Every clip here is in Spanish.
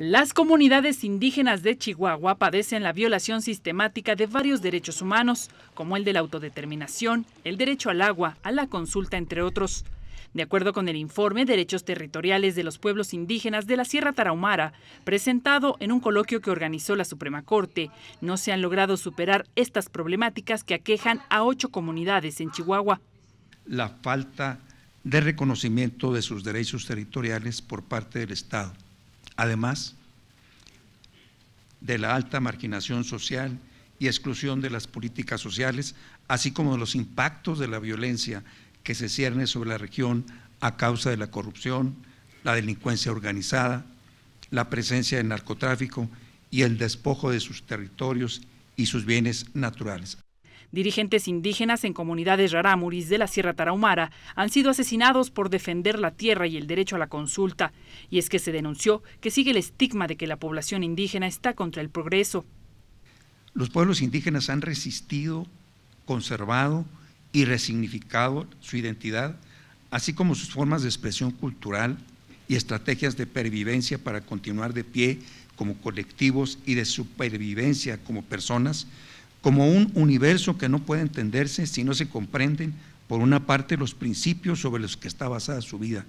Las comunidades indígenas de Chihuahua padecen la violación sistemática de varios derechos humanos, como el de la autodeterminación, el derecho al agua, a la consulta, entre otros. De acuerdo con el informe Derechos Territoriales de los Pueblos Indígenas de la Sierra Tarahumara, presentado en un coloquio que organizó la Suprema Corte, no se han logrado superar estas problemáticas que aquejan a ocho comunidades en Chihuahua. La falta de reconocimiento de sus derechos territoriales por parte del Estado Además de la alta marginación social y exclusión de las políticas sociales, así como de los impactos de la violencia que se cierne sobre la región a causa de la corrupción, la delincuencia organizada, la presencia del narcotráfico y el despojo de sus territorios y sus bienes naturales. Dirigentes indígenas en comunidades rarámuris de la Sierra Tarahumara han sido asesinados por defender la tierra y el derecho a la consulta, y es que se denunció que sigue el estigma de que la población indígena está contra el progreso. Los pueblos indígenas han resistido, conservado y resignificado su identidad, así como sus formas de expresión cultural y estrategias de pervivencia para continuar de pie como colectivos y de supervivencia como personas como un universo que no puede entenderse si no se comprenden, por una parte, los principios sobre los que está basada su vida.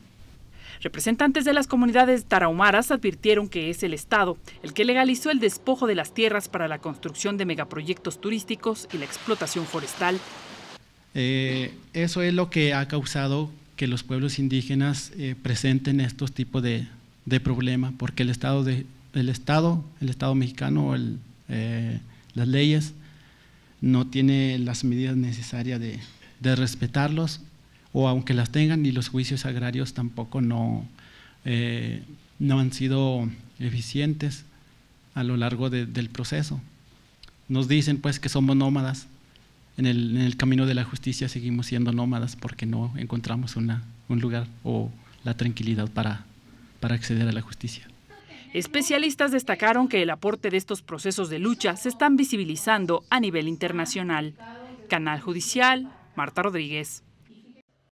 Representantes de las comunidades tarahumaras advirtieron que es el Estado el que legalizó el despojo de las tierras para la construcción de megaproyectos turísticos y la explotación forestal. Eh, eso es lo que ha causado que los pueblos indígenas eh, presenten estos tipos de, problemas, porque el Estado, Estado el Estado mexicano, eh, las leyes no tiene las medidas necesarias de, respetarlos, o aunque las tengan, y los juicios agrarios tampoco no, eh, no han sido eficientes a lo largo del proceso. Nos dicen pues que somos nómadas, en el, en el, camino de la justicia seguimos siendo nómadas porque no encontramos una, un lugar o la tranquilidad para acceder a la justicia. Especialistas destacaron que el aporte de estos procesos de lucha se están visibilizando a nivel internacional. Canal Judicial, Marta Rodríguez.